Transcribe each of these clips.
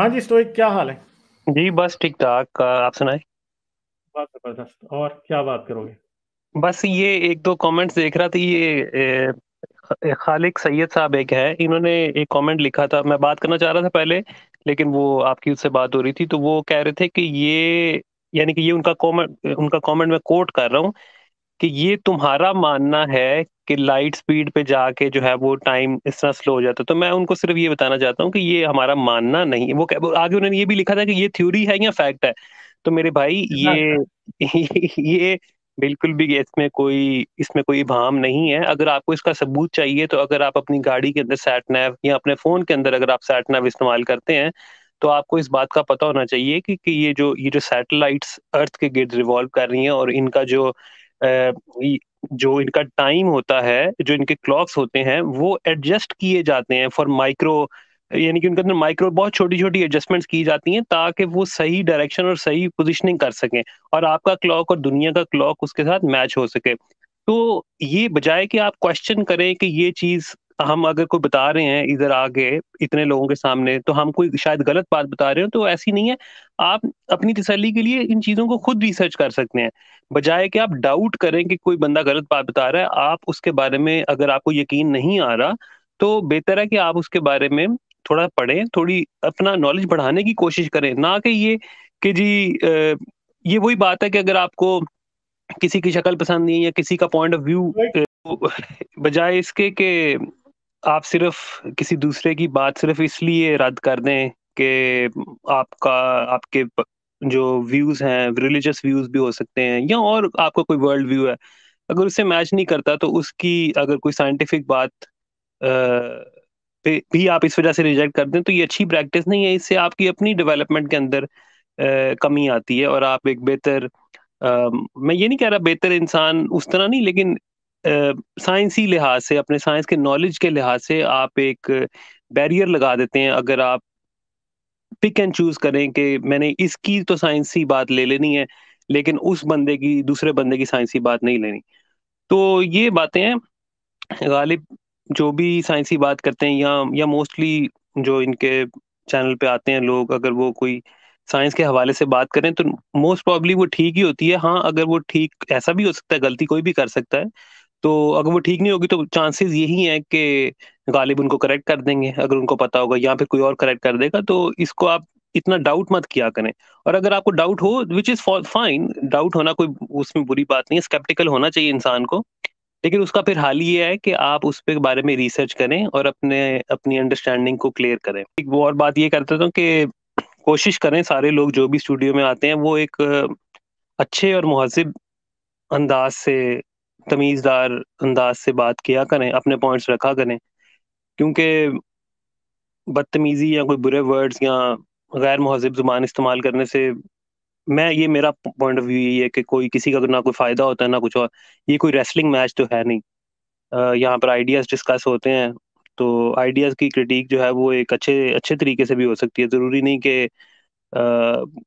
हाँ जी स्टोइक क्या हाल है जी बस ठीक ठाक आप सुनाए बात जबरदस्त और क्या बात करोगे बस ये एक दो कमेंट्स देख रहा था ये ए, खालिक सैयद साहब एक है इन्होंने एक कमेंट लिखा था मैं बात करना चाह रहा था पहले लेकिन वो आपकी उससे बात हो रही थी तो वो कह रहे थे कि ये यानी कि ये उनका कमेंट उनका कमेंट मैं कोट कर रहा हूँ कि ये तुम्हारा मानना है कि लाइट स्पीड पे जाके जो है वो टाइम इस तरह स्लो हो जाता है तो मैं उनको सिर्फ ये बताना चाहता हूँ कि ये हमारा मानना नहीं है वो आगे उन्होंने ये भी लिखा था कि ये थ्योरी है या फैक्ट है तो मेरे भाई ये ये बिल्कुल भी इसमें कोई इसमें कोई भाम नहीं है अगर आपको इसका सबूत चाहिए तो अगर आप अपनी गाड़ी के अंदर सैट नैव या अपने फोन के अंदर अगर आप सैट नैव इस्तेमाल करते हैं तो आपको इस बात का पता होना चाहिए कि, कि ये जो ये जो सैटेलाइट्स अर्थ के गिर्द रिवॉल्व कर रही हैं और इनका जो जो इनका टाइम होता है जो इनके क्लॉक्स होते हैं वो एडजस्ट किए जाते हैं फॉर माइक्रो यानी कि उनके अंदर माइक्रो बहुत छोटी छोटी एडजस्टमेंट्स की जाती हैं ताकि वो सही डायरेक्शन और सही पोजिशनिंग कर सकें और आपका क्लॉक और दुनिया का क्लॉक उसके साथ मैच हो सके तो ये बजाय कि आप क्वेश्चन करें कि ये चीज़ हम अगर कोई बता रहे हैं इधर आगे इतने लोगों के सामने तो हम कोई शायद गलत बात बता रहे हो तो ऐसी नहीं है आप अपनी तसली के लिए इन चीज़ों को खुद रिसर्च कर सकते हैं बजाय कि आप डाउट करें कि कोई बंदा गलत बात बता रहा है आप उसके बारे में अगर आपको यकीन नहीं आ रहा तो बेहतर है कि आप उसके बारे में थोड़ा पढ़ें थोड़ी अपना नॉलेज बढ़ाने की कोशिश करें ना कि ये कि जी ये वही बात है कि अगर आपको किसी की शक्ल पसंद नहीं है किसी का पॉइंट ऑफ व्यू बजाय इसके कि आप सिर्फ किसी दूसरे की बात सिर्फ इसलिए रद्द कर दें कि आपका आपके जो व्यूज हैं रिलीजियस व्यूज भी हो सकते हैं या और आपका कोई वर्ल्ड व्यू है अगर उससे मैच नहीं करता तो उसकी अगर कोई साइंटिफिक बात आ, भी आप इस वजह से रिजेक्ट कर दें तो ये अच्छी प्रैक्टिस नहीं है इससे आपकी अपनी डेवलपमेंट के अंदर कमी आती है और आप एक बेहतर मैं ये नहीं कह रहा बेहतर इंसान उस तरह नहीं लेकिन साइंसी लिहाज से अपने साइंस के नॉलेज के लिहाज से आप एक बैरियर लगा देते हैं अगर आप पिक एंड चूज करें कि मैंने इसकी तो साइंसी बात ले लेनी है लेकिन उस बंदे की दूसरे बंदे की साइंसी बात नहीं लेनी तो ये बातें हैं गालिब जो भी साइंसी बात करते हैं या या मोस्टली जो इनके चैनल पे आते हैं लोग अगर वो कोई साइंस के हवाले से बात करें तो मोस्ट प्रॉब्ली वो ठीक ही होती है हाँ अगर वो ठीक ऐसा भी हो सकता है गलती कोई भी कर सकता है तो अगर वो ठीक नहीं होगी तो चांसेस यही है कि गालिब उनको करेक्ट कर देंगे अगर उनको पता होगा या फिर कोई और करेक्ट कर देगा तो इसको आप इतना डाउट मत किया करें और अगर आपको डाउट हो विच इज फाइन डाउट होना कोई उसमें बुरी बात नहीं है स्केप्टिकल होना चाहिए इंसान को लेकिन उसका फिर हाल ये है कि आप उस पर बारे में रिसर्च करें और अपने अपनी अंडरस्टैंडिंग को क्लियर करें एक और बात ये करता था कि कोशिश करें सारे लोग जो भी स्टूडियो में आते हैं वो एक अच्छे और महजब अंदाज से तमीज़दार अंदाज से बात किया करें अपने पॉइंट्स रखा करें क्योंकि बदतमीज़ी या कोई बुरे वर्ड्स या गैर महजब ज़ुबान इस्तेमाल करने से मैं ये मेरा पॉइंट ऑफ व्यू यही है कि कोई किसी का ना कोई फ़ायदा होता है ना कुछ और ये कोई रेसलिंग मैच तो है नहीं यहाँ पर आइडियाज़ डिस्कस होते हैं तो आइडियाज़ की क्रिटिक जो है वो एक अच्छे अच्छे तरीके से भी हो सकती है ज़रूरी नहीं कि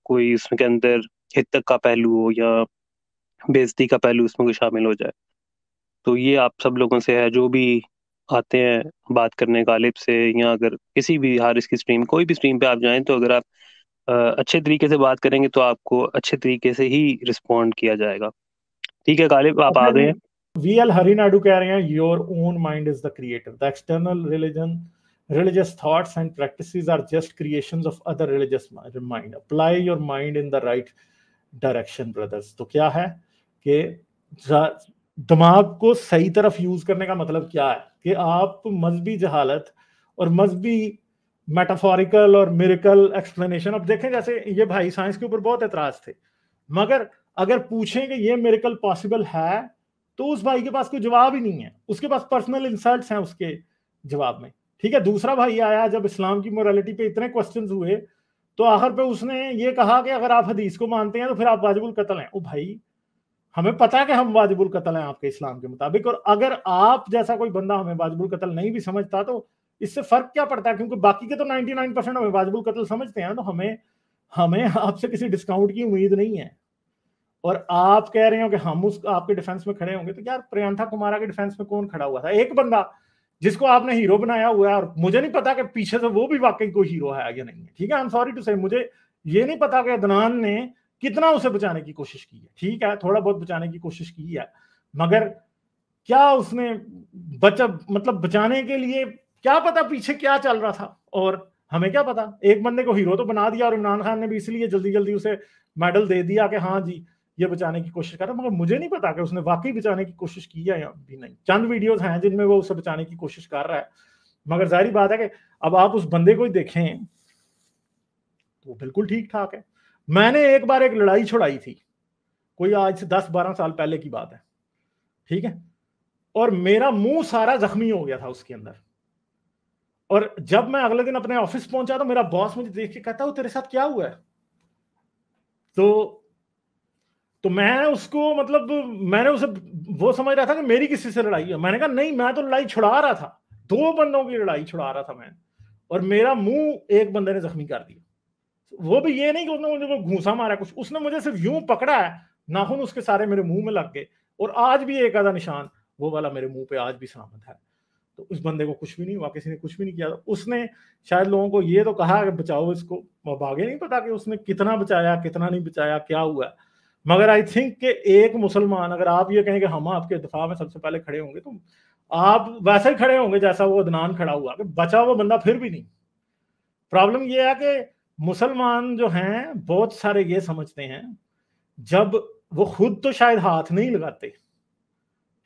कोई उसमें के अंदर हित तक का पहलू हो या बेजती का पहलू उसमें कोई शामिल हो जाए तो ये आप सब लोगों से है जो भी आते हैं बात करने गालिब से या अगर किसी भी हारिस की स्ट्रीम कोई भी स्ट्रीम पे आप जाएं तो अगर आप अच्छे तरीके से बात करेंगे तो आपको अच्छे तरीके से ही रिस्पॉन्ड किया जाएगा ठीक है गालिब आप आ गए वी एल कह रहे हैं your own mind is the creator the external religion religious thoughts and practices are just creations of other religious mind apply your mind in the right direction brothers तो क्या है कि दिमाग को सही तरफ यूज करने का मतलब क्या है कि आप मजहबी जहालत और मजहबी मेटाफोरिकल और मेरिकल एक्सप्लेनेशन अब देखें जैसे ये भाई साइंस के ऊपर बहुत एतराज थे मगर अगर पूछें कि ये मेरिकल पॉसिबल है तो उस भाई के पास कोई जवाब ही नहीं है उसके पास पर्सनल इंसल्ट हैं उसके जवाब में ठीक है दूसरा भाई आया जब इस्लाम की मोरालिटी पे इतने क्वेश्चन हुए तो आखिर पे उसने ये कहा कि अगर आप हदीस को मानते हैं तो फिर आप वाजिबुल कतल हैं ओ भाई हमें पता है कि हम वाजिबुल कतल हैं आपके इस्लाम के मुताबिक और अगर आप जैसा कोई बंदा हमें वाजिबुल कतल नहीं भी समझता तो इससे फर्क क्या पड़ता है क्योंकि बाकी के तो 99 परसेंट हमें वाजिबुल कतल समझते हैं तो हमें हमें आपसे किसी डिस्काउंट की उम्मीद नहीं है और आप कह रहे हो कि हम उस आपके डिफेंस में खड़े होंगे तो यार प्रियंथा कुमारा के डिफेंस में कौन खड़ा हुआ था एक बंदा जिसको आपने हीरो बनाया हुआ है और मुझे नहीं पता कि पीछे से वो भी वाकई कोई हीरो है या नहीं है ठीक है आई एम सॉरी टू से मुझे ये नहीं पता कि अदनान ने कितना उसे बचाने की कोशिश की है ठीक है थोड़ा बहुत बचाने की कोशिश की है मगर क्या उसने बचा मतलब बचाने के लिए क्या पता पीछे क्या चल रहा था और हमें क्या पता एक बंदे को हीरो तो बना दिया और इमरान खान ने भी इसलिए जल्दी जल्दी उसे मेडल दे दिया कि हाँ जी ये बचाने की कोशिश कर रहा मगर मुझे नहीं पता कि उसने वाकई बचाने की कोशिश की है या भी नहीं चंद वीडियोस हैं जिनमें वो उसे बचाने की कोशिश कर रहा है मगर जाहिर बात है कि अब आप उस बंदे को ही देखें तो बिल्कुल ठीक ठाक है मैंने एक बार एक लड़ाई छुड़ाई थी कोई आज से दस बारह साल पहले की बात है ठीक है और मेरा मुंह सारा जख्मी हो गया था उसके अंदर और जब मैं अगले दिन अपने ऑफिस पहुंचा तो मेरा बॉस मुझे देख के कहता हो तेरे साथ क्या हुआ है तो तो मैं उसको मतलब मैंने उसे वो समझ रहा था कि मेरी किसी से लड़ाई है मैंने कहा नहीं मैं तो लड़ाई छुड़ा रहा था दो बंदों की लड़ाई छुड़ा रहा था मैं और मेरा मुंह एक बंदे ने जख्मी कर दिया वो भी ये नहीं कि उसने मुझे कोई घूसा मारा कुछ उसने मुझे सिर्फ यूं पकड़ा है नाखून उसके सारे मेरे मुंह में लग गए और आज भी एक आधा निशान वो वाला मेरे मुंह पे आज भी सलामत है तो उस बंदे को कुछ भी नहीं हुआ किसी ने कुछ भी नहीं किया उसने शायद लोगों को ये तो कहा कि बचाओ इसको अब आगे नहीं पता कि उसने कितना बचाया कितना नहीं बचाया क्या हुआ मगर आई थिंक कि एक मुसलमान अगर आप ये कहें कि हम आपके दफा में सबसे पहले खड़े होंगे तो आप वैसे ही खड़े होंगे जैसा वो अदनान खड़ा हुआ कि बचा वो बंदा फिर भी नहीं प्रॉब्लम यह है कि मुसलमान जो हैं बहुत सारे ये समझते हैं जब वो खुद तो शायद हाथ नहीं लगाते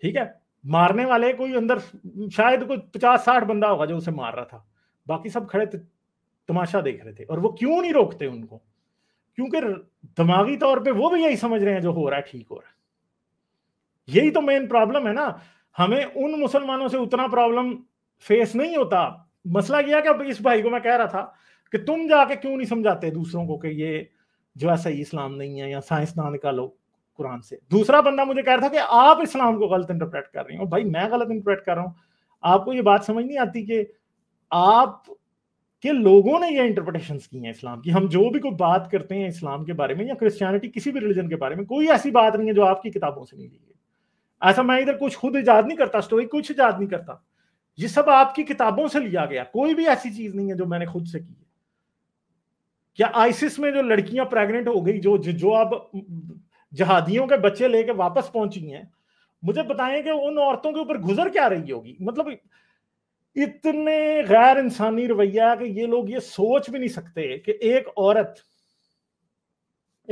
ठीक है मारने वाले कोई अंदर शायद कोई पचास साठ बंदा होगा जो उसे मार रहा था बाकी सब खड़े तमाशा देख रहे थे और वो क्यों नहीं रोकते उनको क्योंकि दिमागी तौर पे वो भी यही समझ रहे हैं जो हो रहा है ठीक हो रहा है यही तो मेन प्रॉब्लम है ना हमें उन मुसलमानों से उतना प्रॉब्लम फेस नहीं होता मसला यह कि इस भाई को मैं कह रहा था कि तुम जाके क्यों नहीं समझाते दूसरों को कि ये जो है सही इस्लाम नहीं है या साइंस ना निकालो कुरान से दूसरा बंदा मुझे कह रहा था कि आप इस्लाम को गलत इंटरप्रेट कर रही हो भाई मैं गलत इंटरप्रेट कर रहा हूँ आपको ये बात समझ नहीं आती कि आप के लोगों ने ये इंटरप्रिटेशन की हैं इस्लाम की हम जो भी कोई बात करते हैं इस्लाम के बारे में या क्रिश्चियनिटी किसी भी रिलीजन के बारे में कोई ऐसी बात नहीं है जो आपकी किताबों से नहीं ली है ऐसा मैं इधर कुछ खुद ईजाद नहीं करता स्टोरी कुछ ईजाद नहीं करता ये सब आपकी किताबों से लिया गया कोई भी ऐसी चीज नहीं है जो मैंने खुद से की क्या आइसिस में जो लड़कियां प्रेग्नेंट हो गई जो जो अब जहादियों के बच्चे लेके वापस पहुंची हैं मुझे बताएं कि उन औरतों के ऊपर गुजर क्या रही होगी मतलब इतने गैर इंसानी रवैया कि ये लोग ये सोच भी नहीं सकते कि एक औरत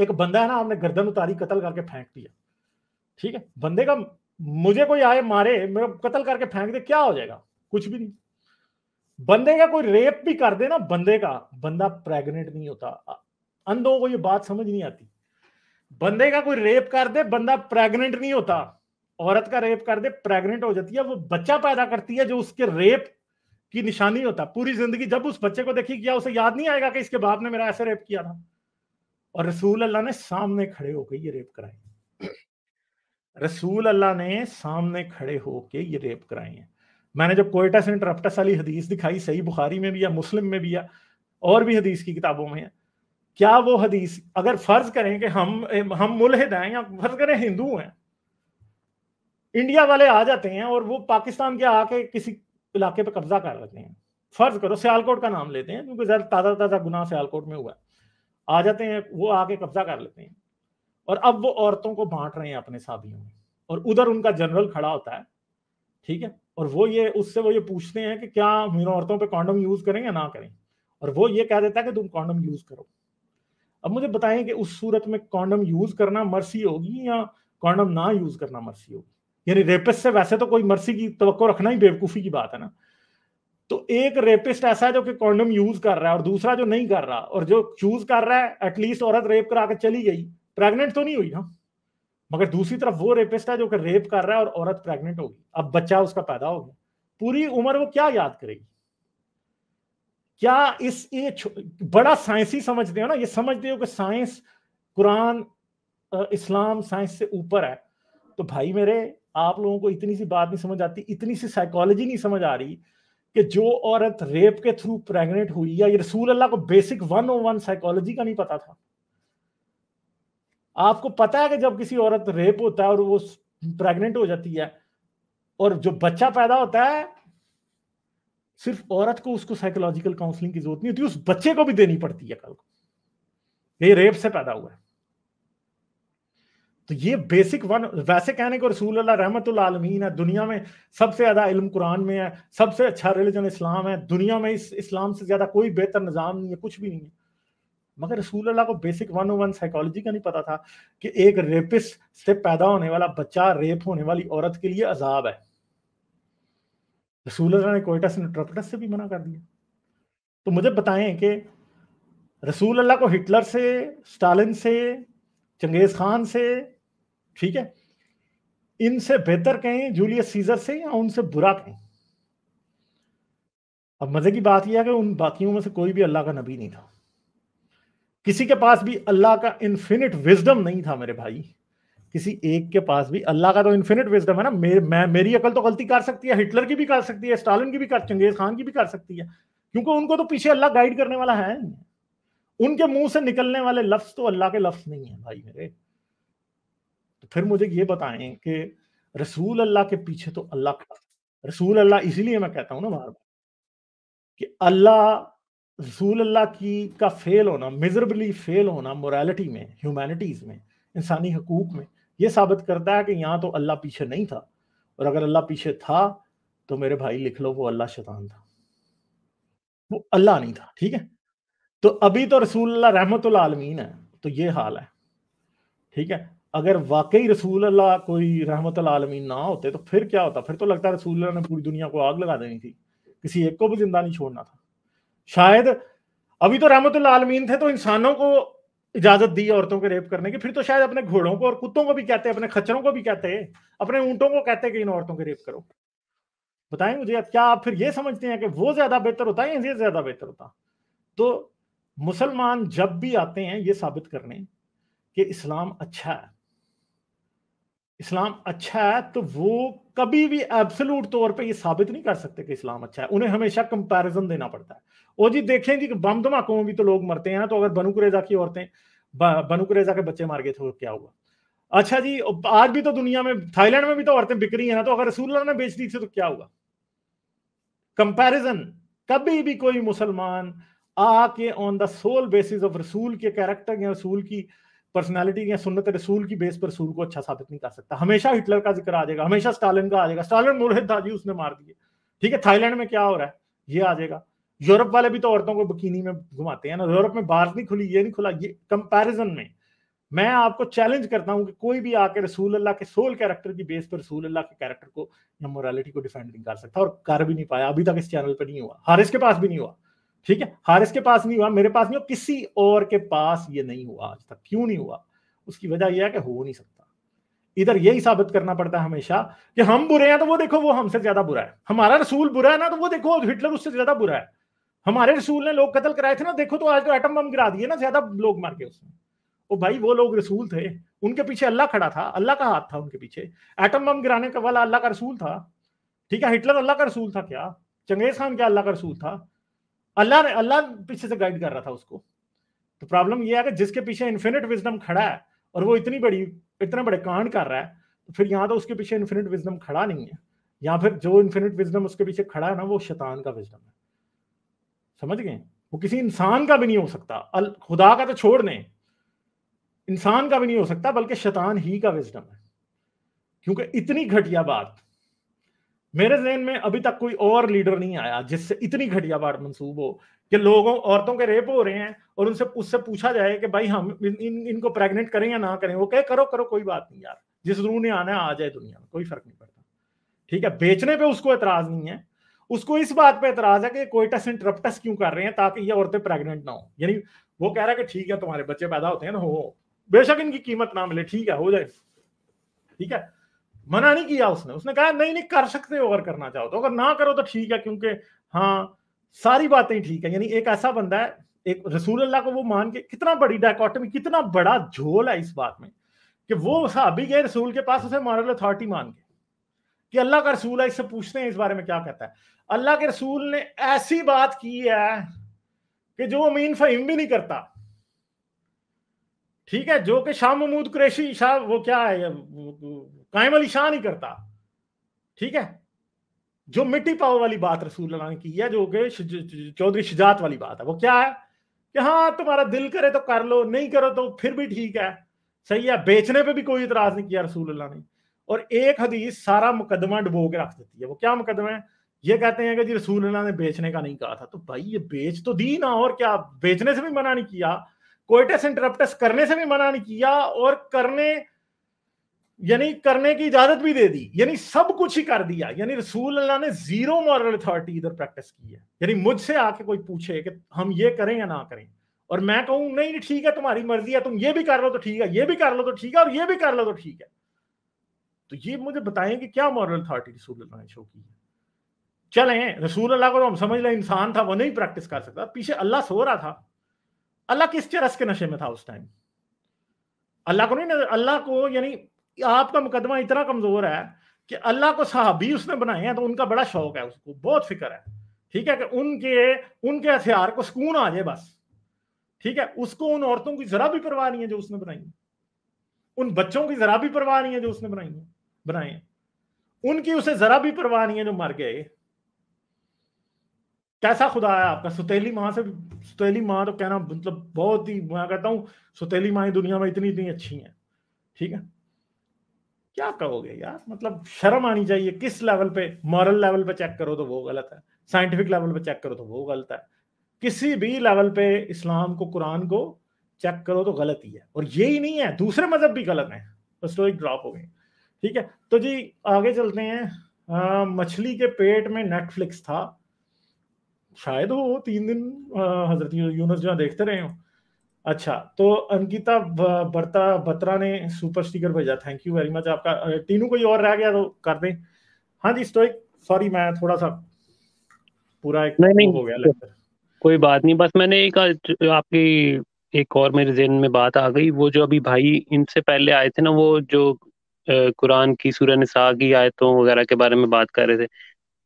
एक बंदा है ना आपने गर्दन उतारी कत्ल करके फेंक दिया ठीक है बंदे का मुझे कोई आए मारे मेरा कत्ल करके फेंक दे क्या हो जाएगा कुछ भी नहीं बंदे का कोई रेप भी कर दे ना बंदे का बंदा प्रेग्नेंट नहीं होता अंधों को ये बात समझ नहीं आती बंदे का कोई रेप कर दे बंदा प्रेग्नेंट नहीं होता औरत का रेप कर दे प्रेग्नेंट हो जाती है वो बच्चा पैदा करती है जो उसके रेप की निशानी होता पूरी जिंदगी जब उस बच्चे को देखी क्या उसे याद नहीं आएगा कि इसके बाप ने मेरा ऐसे रेप किया था और रसूल अल्लाह ने सामने खड़े होकर ये रेप कराए रसूल अल्लाह ने सामने खड़े होके ये रेप कराए हैं मैंने जब कोयटा से इंटरप्टस वाली हदीस दिखाई सही बुखारी में भी या मुस्लिम में भी या और भी हदीस की किताबों में है क्या वो हदीस अगर फर्ज करें कि हम हम मुलहद हैं या फर्ज करें हिंदू हैं इंडिया वाले आ जाते हैं और वो पाकिस्तान के आके किसी इलाके पर कब्जा कर लेते हैं फर्ज करो सियालकोट का नाम लेते हैं क्योंकि ज्यादा ताज़ा ताज़ा गुना सियालकोट में हुआ है आ जाते हैं वो आके कब्जा कर लेते हैं और अब वो औरतों को बांट रहे हैं अपने साथियों में और उधर उनका जनरल खड़ा होता है ठीक है और वो ये उससे वो ये पूछते हैं कि क्या औरतों पे कॉन्डम यूज करें या ना करें और वो ये कह देता है कि तुम कॉन्डम यूज करो अब मुझे बताएं कि उस सूरत में कॉन्डम यूज करना मर्सी होगी या कॉन्डम ना यूज करना मर्सी होगी यानी रेपिस्ट से वैसे तो कोई मर्सी की तो रखना ही बेवकूफी की बात है ना तो एक रेपिस्ट ऐसा है जो कि कॉन्डम यूज कर रहा है और दूसरा जो नहीं कर रहा और जो चूज कर रहा है एटलीस्ट औरत रेप करा के चली गई प्रेग्नेंट तो नहीं हुई ना मगर दूसरी तरफ वो रेपिस्ट है जो कि रेप कर रहा है और औरत प्रेग्नेंट होगी अब बच्चा उसका पैदा हो गया पूरी उम्र वो क्या याद करेगी क्या इस ये बड़ा साइंस ही समझते हो ना ये समझते हो कि साइंस कुरान इस्लाम साइंस से ऊपर है तो भाई मेरे आप लोगों को इतनी सी बात नहीं समझ आती इतनी सी साइकोलॉजी नहीं समझ आ रही कि जो औरत रेप के थ्रू प्रेग्नेंट हुई या ये रसूल अल्लाह को basic one o one psychology का नहीं पता था आपको पता है कि जब किसी औरत रेप होता है और वो प्रेग्नेंट हो जाती है और जो बच्चा पैदा होता है सिर्फ औरत को उसको साइकोलॉजिकल काउंसलिंग की जरूरत नहीं होती उस बच्चे को भी देनी पड़ती है कल को ये रेप से पैदा हुआ है तो ये बेसिक वन वैसे कहने को रसूल अल्लाह रहमत आलमीन है दुनिया में सबसे ज्यादा इल्म कुरान में है सबसे अच्छा रिलीजन इस्लाम है दुनिया में इस इस्लाम से ज्यादा कोई बेहतर निज़ाम नहीं है कुछ भी नहीं है मगर रसूल अल्लाह को basic one o one psychology का नहीं पता था कि एक रेपिस से पैदा होने वाला बच्चा रेप होने वाली औरत के लिए अजाब है रसूल अल्लाह ने कोइटस इंटरप्रटस से भी मना कर दिया तो मुझे बताएं कि रसूल अल्लाह को हिटलर से स्टालिन से चंगेज खान से ठीक है इनसे बेहतर कहें जूलियस सीजर से या उनसे बुरा कहें अब मजे की बात यह है कि उन बाकियों में से कोई भी अल्लाह का नबी नहीं था किसी के पास भी अल्लाह का इन्फिनिट विजडम नहीं था मेरे भाई किसी एक के पास भी अल्लाह का तो इन्फिनिट विजडम है ना मे, मैं मेरी अकल तो गलती कर सकती है हिटलर की भी कर सकती है स्टालिन की भी कर चंगेज खान की भी कर सकती है क्योंकि उनको तो पीछे अल्लाह गाइड करने वाला है नहीं उनके मुंह से निकलने वाले लफ्ज तो अल्लाह के लफ्ज नहीं है भाई मेरे तो फिर मुझे ये बताएं कि रसूल अल्लाह के पीछे तो अल्लाह रसूल अल्लाह इसीलिए मैं कहता हूं ना बार बार कि अल्लाह रसूल की का फेल होना मिजरबली फेल होना मोरालिटी में ह्यूमैनिटीज़ में इंसानी हकूक में ये साबित करता है कि यहाँ तो अल्लाह पीछे नहीं था और अगर अल्लाह पीछे था तो मेरे भाई लिख लो वो अल्लाह शैतान था वो अल्लाह नहीं था ठीक है तो अभी तो रसूल रहमत आलमीन है तो ये हाल है ठीक है अगर वाकई रसूल अल्लाह कोई रहमत आलमीन ना होते तो फिर क्या होता फिर तो लगता है रसूल ने पूरी दुनिया को आग लगा देनी थी किसी एक को भी जिंदा नहीं छोड़ना था शायद अभी तो रहमतुल्ला आलमीन थे तो इंसानों को इजाजत दी औरतों के रेप करने की फिर तो शायद अपने घोड़ों को और कुत्तों को भी कहते अपने खच्चरों को भी कहते अपने ऊंटों को कहते कि इन औरतों के रेप करो बताएं मुझे क्या आप फिर ये समझते हैं कि वो ज्यादा बेहतर होता है ये ज्यादा बेहतर होता तो मुसलमान जब भी आते हैं ये साबित करने कि इस्लाम अच्छा है इस्लाम अच्छा है तो वो कभी भी एब्सोलूट तौर पे ये साबित नहीं कर सकते कि इस्लाम अच्छा है उन्हें हमेशा कंपैरिजन देना पड़ता है वो जी देखें जी बम धमाकों में भी तो लोग मरते हैं तो अगर बनु कुरेजा की औरतें बनु कुरेजा के बच्चे मार गए थे तो क्या हुआ अच्छा जी आज भी तो दुनिया में थाईलैंड में भी तो औरतें बिक रही है ना तो अगर रसूल्ला ने बेच दी थी तो क्या हुआ कंपेरिजन कभी भी कोई मुसलमान आके on the sole basis of रसूल के कैरेक्टर या रसूल की पर्सनैलिटी या सुन्नत रसूल की बेस पर रसूल को अच्छा साबित नहीं कर सकता हमेशा हिटलर का जिक्र आ जाएगा हमेशा स्टालिन का आ जाएगा स्टालिन मुलहिद था जी उसने मार दिए ठीक है थाईलैंड में क्या हो रहा है ये आ जाएगा यूरोप वाले भी तो औरतों को बकीनी में घुमाते हैं ना यूरोप में बाहर नहीं खुली ये नहीं खुला ये कंपेरिजन में मैं आपको चैलेंज करता हूं कि कोई भी आके रसूल अल्लाह के सोल कैरेक्टर की बेस पर रसूल अल्लाह के कैरेक्टर को या मोरालिटी को डिफेंड नहीं कर सकता और कर भी नहीं पाया अभी तक इस चैनल पर नहीं हुआ हारिस के पास भी नहीं हुआ ठीक है हारिस के पास नहीं हुआ मेरे पास नहीं हुआ किसी और के पास ये नहीं हुआ आज तक क्यों नहीं हुआ उसकी वजह यह है कि हो नहीं सकता इधर यही साबित करना पड़ता है हमेशा कि हम बुरे हैं तो वो देखो वो हमसे ज्यादा बुरा है हमारा रसूल बुरा है ना तो वो देखो हिटलर उससे ज्यादा बुरा है हमारे रसूल ने लोग कत्ल कराए थे ना देखो तो आज तो एटम बम गिरा दिए ना ज्यादा लोग मार के उसमें वो भाई वो लोग रसूल थे उनके पीछे अल्लाह खड़ा था अल्लाह का हाथ था उनके पीछे एटम बम गिराने का वाला अल्लाह का रसूल था ठीक है हिटलर अल्लाह का रसूल था क्या चंगेज खान क्या अल्लाह का रसूल था अल्लाह अल्लाह पीछे से गाइड कर रहा था उसको तो प्रॉब्लम यह है कि जिसके पीछे इन्फिनिट विजडम खड़ा है और वो इतनी बड़ी इतने बड़े कांड कर रहा है तो फिर यहाँ तो उसके पीछे इन्फिनिट विजडम खड़ा नहीं है या फिर जो इन्फिनिट विजडम उसके पीछे खड़ा है ना वो शैतान का विजडम है समझ गए वो किसी इंसान का भी नहीं हो सकता अल खुदा का तो छोड़ दें इंसान का भी नहीं हो सकता बल्कि शैतान ही का विजडम है क्योंकि इतनी घटिया बात मेरे जहन में अभी तक कोई और लीडर नहीं आया जिससे इतनी घटिया बात मंसूब हो कि लोगों औरतों के रेप हो रहे हैं और उनसे उससे पूछा जाए कि भाई हम इन, इन इनको प्रेग्नेंट करें या ना करें वो कहे करो करो कोई बात नहीं यार जिस रू ने आना आ जाए दुनिया में कोई फर्क नहीं पड़ता ठीक है बेचने पे उसको एतराज नहीं है उसको इस बात पे एतराज है कि कोयटस इंटरप्टस क्यों कर रहे हैं ताकि ये औरतें प्रेग्नेंट ना हो यानी वो कह रहा है कि ठीक है तुम्हारे बच्चे पैदा होते हैं ना हो बेशक इनकी कीमत ना मिले ठीक है हो जाए ठीक है मना नहीं किया उसने उसने कहा नहीं नहीं कर सकते हो अगर करना चाहो तो अगर ना करो तो ठीक है क्योंकि हाँ सारी बातें ठीक है यानी एक ऐसा बंदा है एक रसूल अल्लाह को वो मान के कितना बड़ी डायकॉटमी कितना बड़ा झोल है इस बात में कि वो साहबी गए रसूल के पास उसे मॉरल अथॉरिटी मान के कि अल्लाह का रसूल है इससे पूछते हैं इस बारे में क्या कहता है अल्लाह के रसूल ने ऐसी बात की है कि जो अमीन फहीम भी नहीं करता ठीक है जो कि शाह महमूद कुरैशी शाह वो क्या है कायम अली शाह नहीं करता ठीक है जो मिट्टी पाव वाली बात रसूल ने की है जो कि चौधरी शिजात वाली बात है वो क्या है कि हाँ तुम्हारा दिल करे तो कर लो नहीं करो तो फिर भी ठीक है सही है बेचने पे भी कोई इतराज नहीं किया रसूल ने और एक हदीस सारा मुकदमा डुबो के रख देती है वो क्या मुकदमा है ये कहते हैं कि जी रसूल ने बेचने का नहीं कहा था तो भाई ये बेच तो दी ना और क्या बेचने से भी मना नहीं किया कोइटस इंटरप्टस करने से भी मना नहीं किया और करने यानी करने की इजाजत भी दे दी यानी सब कुछ ही कर दिया यानी रसूल अल्लाह ने जीरो मॉरल अथॉरिटी इधर प्रैक्टिस की है यानी मुझसे आके कोई पूछे कि हम ये करें या ना करें और मैं कहूं नहीं ठीक है तुम्हारी मर्जी है तुम ये भी कर लो तो ठीक है ये भी कर लो तो ठीक है और ये भी कर लो तो ठीक है तो ये मुझे बताएं कि क्या मॉरल अथॉरिटी रसूल अल्लाह ने शो की है चले रसूल अल्लाह को तो हम समझ लें इंसान था वो नहीं प्रैक्टिस कर सकता पीछे अल्लाह सो रहा था अल्लाह किस चरस के नशे में था उस टाइम अल्लाह को नहीं अल्लाह को यानी आपका मुकदमा इतना कमजोर है कि अल्लाह को साहबी उसने बनाए हैं तो उनका बड़ा शौक है उसको बहुत फिक्र है ठीक है कि उनके उनके हथियार को सुकून आ जाए बस ठीक है उसको उन औरतों की जरा भी परवाह नहीं है जो उसने बनाई है उन बच्चों की जरा भी परवाह नहीं है जो उसने बनाई है बनाए हैं उनकी उसे जरा भी परवाह नहीं है जो मर गए कैसा खुदा है आपका सुतेली माँ से सुतेली माँ तो कहना मतलब बहुत ही मैं कहता हूँ सुतेली माँ दुनिया में इतनी इतनी अच्छी हैं ठीक है क्या कहोगे यार मतलब शर्म आनी चाहिए किस लेवल पे मॉरल लेवल पे चेक करो तो वो गलत है साइंटिफिक लेवल पे चेक करो तो वो गलत है किसी भी लेवल पे इस्लाम को कुरान को चेक करो तो गलत ही है और यही नहीं है दूसरे मजहब भी गलत हैं तो स्टोरी ड्रॉप हो गई ठीक है तो जी आगे चलते हैं मछली के पेट में नेटफ्लिक्स था शायद वो तीन दिन हजरत यूनस जहाँ देखते रहे हो अच्छा तो अंकिता बर्ता बत्रा ने सुपर स्टिकर भेजा थैंक यू वेरी मच आपका टीनू कोई और रह गया तो कर दें हाँ जी स्टोइक सॉरी मैं थोड़ा सा पूरा एक नहीं, नहीं, हो गया तो, कोई बात नहीं बस मैंने एक आपकी एक और मेरे जेन में बात आ गई वो जो अभी भाई इनसे पहले आए थे ना वो जो कुरान की सूर्य निसा की आयतों वगैरह के बारे में बात कर रहे थे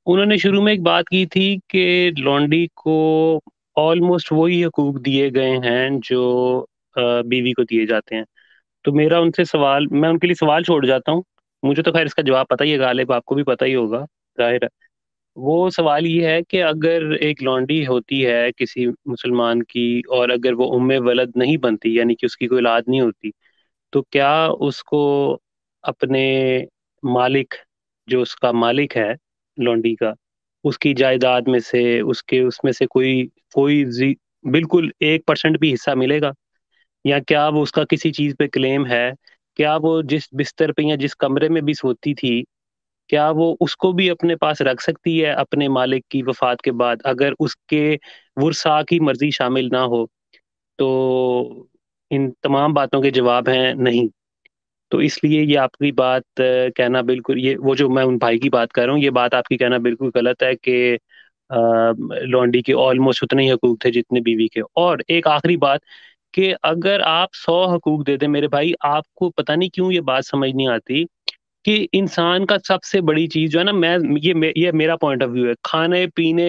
उन्होंने शुरू में एक बात की थी कि लॉन्डी को ऑलमोस्ट वही हकूक दिए गए हैं जो बीवी को दिए जाते हैं तो मेरा उनसे सवाल मैं उनके लिए सवाल छोड़ जाता हूँ मुझे तो खैर इसका जवाब पता ही है गालिब आपको भी पता ही होगा जाहिर है वो सवाल ये है कि अगर एक लॉन्डी होती है किसी मुसलमान की और अगर वो उम वलद नहीं बनती यानी कि उसकी कोई औलाद नहीं होती तो क्या उसको अपने मालिक जो उसका मालिक है लॉन्डी का उसकी जायदाद में से उसके उसमें से कोई कोई बिल्कुल एक परसेंट भी हिस्सा मिलेगा या क्या वो उसका किसी चीज पे क्लेम है क्या वो जिस बिस्तर पे या जिस कमरे में भी सोती थी क्या वो उसको भी अपने पास रख सकती है अपने मालिक की वफात के बाद अगर उसके वर्षा की मर्जी शामिल ना हो तो इन तमाम बातों के जवाब हैं नहीं तो इसलिए ये आपकी बात कहना बिल्कुल ये वो जो मैं उन भाई की बात कर रहा हूँ ये बात आपकी कहना बिल्कुल गलत है कि लॉन्डी के ऑलमोस्ट उतने ही हकूक थे जितने बीवी के और एक आखिरी बात कि अगर आप सौ हकूक दे दें मेरे भाई आपको पता नहीं क्यों ये बात समझ नहीं आती कि इंसान का सबसे बड़ी चीज़ जो है ना मैं ये ये मेरा पॉइंट ऑफ व्यू है खाने पीने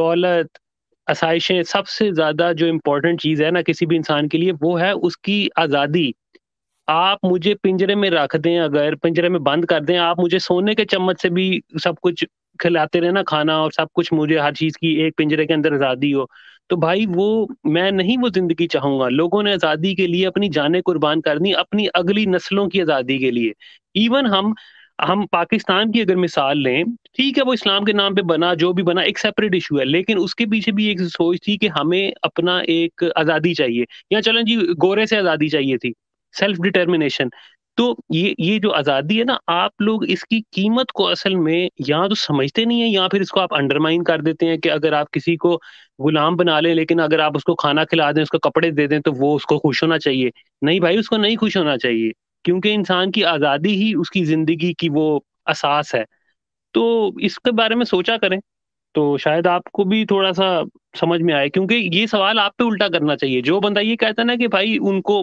दौलत आसाइशें सबसे ज़्यादा जो इम्पोर्टेंट चीज़ है ना किसी भी इंसान के लिए वो है उसकी आज़ादी आप मुझे पिंजरे में रख दें अगर पिंजरे में बंद कर दें आप मुझे सोने के चम्मच से भी सब कुछ खिलाते रहना खाना और सब कुछ मुझे हर चीज की एक पिंजरे के अंदर आजादी हो तो भाई वो मैं नहीं वो जिंदगी चाहूंगा लोगों ने आजादी के लिए अपनी जानें कुर्बान करनी अपनी अगली नस्लों की आजादी के लिए इवन हम हम पाकिस्तान की अगर मिसाल लें ठीक है वो इस्लाम के नाम पे बना जो भी बना एक सेपरेट इशू है लेकिन उसके पीछे भी एक सोच थी कि हमें अपना एक आज़ादी चाहिए या चलो जी गोरे से आज़ादी चाहिए थी सेल्फ डिटर्मिनेशन तो ये ये जो आज़ादी है ना आप लोग इसकी कीमत को असल में या तो समझते नहीं है या फिर इसको आप अंडरमाइन कर देते हैं कि अगर आप किसी को गुलाम बना लें लेकिन अगर आप उसको खाना खिला दें उसको कपड़े दे दें तो वो उसको खुश होना चाहिए नहीं भाई उसको नहीं खुश होना चाहिए क्योंकि इंसान की आज़ादी ही उसकी ज़िंदगी की वो असास है तो इसके बारे में सोचा करें तो शायद आपको भी थोड़ा सा समझ में आए क्योंकि ये सवाल आप पे उल्टा करना चाहिए जो बंदा ये कहता ना कि भाई उनको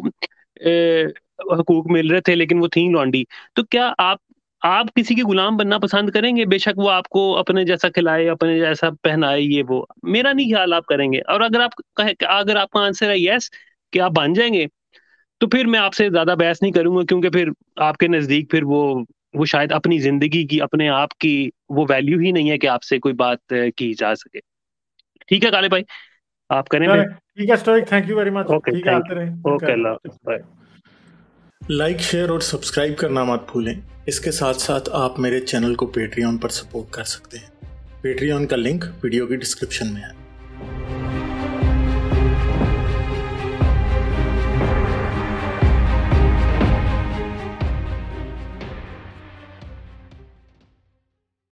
हकूक मिल रहे थे लेकिन वो थी लॉन्डी तो क्या आप आप किसी के गुलाम बनना पसंद करेंगे बेशक वो आपको अपने जैसा खिलाए अपने जैसा पहनाए ये वो मेरा नहीं ख्याल आप करेंगे और अगर आप कहे अगर आपका आंसर है यस कि आप बन जाएंगे तो फिर मैं आपसे ज्यादा बहस नहीं करूंगा क्योंकि फिर आपके नजदीक फिर वो वो शायद अपनी जिंदगी की अपने आप की वो वैल्यू ही नहीं है कि आपसे कोई बात की जा सके ठीक है काले भाई आप करें ठीक है stoic thank you very much ठीक है आते रहे ओके बाय लाइक शेयर और सब्सक्राइब करना मत भूलें इसके साथ साथ आप मेरे चैनल को पेट्रियन पर सपोर्ट कर सकते हैं पेट्रियन का लिंक वीडियो की डिस्क्रिप्शन में है